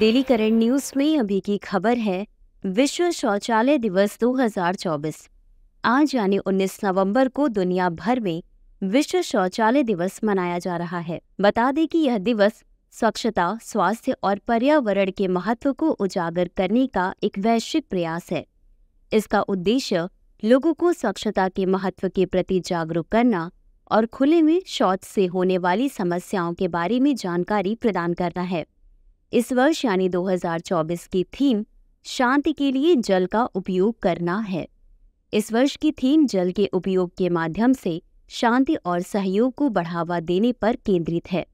Daily current news में अभी की खबर है विश्व शौचालय दिवस 2024। आज यानी 19 नवंबर को दुनिया भर में विश्व शौचालय दिवस मनाया जा रहा है बता दें कि यह दिवस स्वच्छता स्वास्थ्य और पर्यावरण के महत्व को उजागर करने का एक वैश्विक प्रयास है इसका उद्देश्य लोगों को स्वच्छता के महत्व के प्रति जागरूक करना और खुले में शौच से होने वाली समस्याओं के बारे में जानकारी प्रदान करना है इस वर्ष यानी 2024 की थीम शांति के लिए जल का उपयोग करना है इस वर्ष की थीम जल के उपयोग के माध्यम से शांति और सहयोग को बढ़ावा देने पर केंद्रित है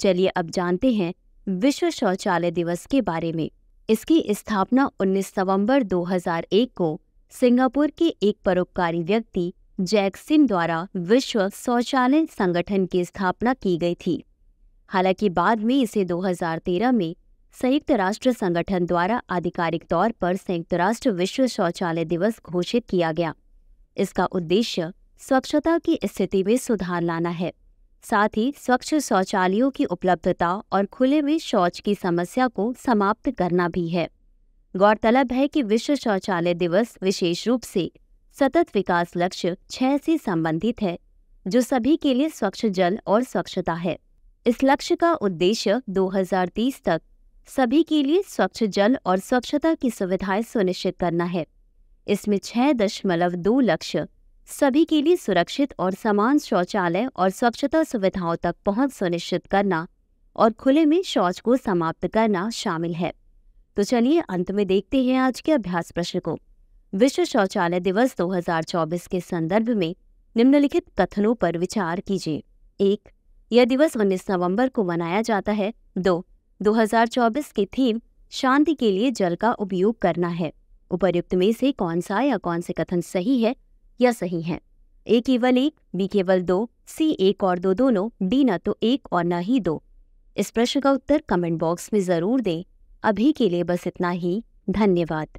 चलिए अब जानते हैं विश्व शौचालय दिवस के बारे में इसकी स्थापना 19 नवंबर 2001 को सिंगापुर के एक परोपकारी व्यक्ति जैक्सिन द्वारा विश्व शौचालय संगठन की स्थापना की गई थी हालांकि बाद में इसे 2013 में संयुक्त राष्ट्र संगठन द्वारा आधिकारिक तौर पर संयुक्त राष्ट्र विश्व शौचालय दिवस घोषित किया गया इसका उद्देश्य स्वच्छता की स्थिति में सुधार लाना है साथ ही स्वच्छ शौचालयों की उपलब्धता और खुले में शौच की समस्या को समाप्त करना भी है गौरतलब है कि विश्व शौचालय दिवस विशेष रूप से सतत विकास लक्ष्य छह से संबंधित है जो सभी के लिए स्वच्छ जल और स्वच्छता है इस लक्ष्य का उद्देश्य 2030 तक सभी के लिए स्वच्छ जल और स्वच्छता की सुविधाएं सुनिश्चित करना है इसमें छह दशमलव दो लक्ष्य सभी के लिए सुरक्षित और समान शौचालय और स्वच्छता सुविधाओं तक पहुंच सुनिश्चित करना और खुले में शौच को समाप्त करना शामिल है तो चलिए अंत में देखते हैं आज के अभ्यास प्रश्न को विश्व शौचालय दिवस 2024 के संदर्भ में निम्नलिखित कथनों पर विचार कीजिए एक यह दिवस 19 नवंबर को मनाया जाता है दो 2024 की थीम शांति के लिए जल का उपयोग करना है उपर्युक्त में से कौन सा या कौन से कथन सही है या सही है ए केवल एक बी केवल दो सी एक और दो दोनों डी न तो एक और न ही दो इस प्रश्न का उत्तर कमेंट बॉक्स में ज़रूर दें अभी के लिए बस इतना ही धन्यवाद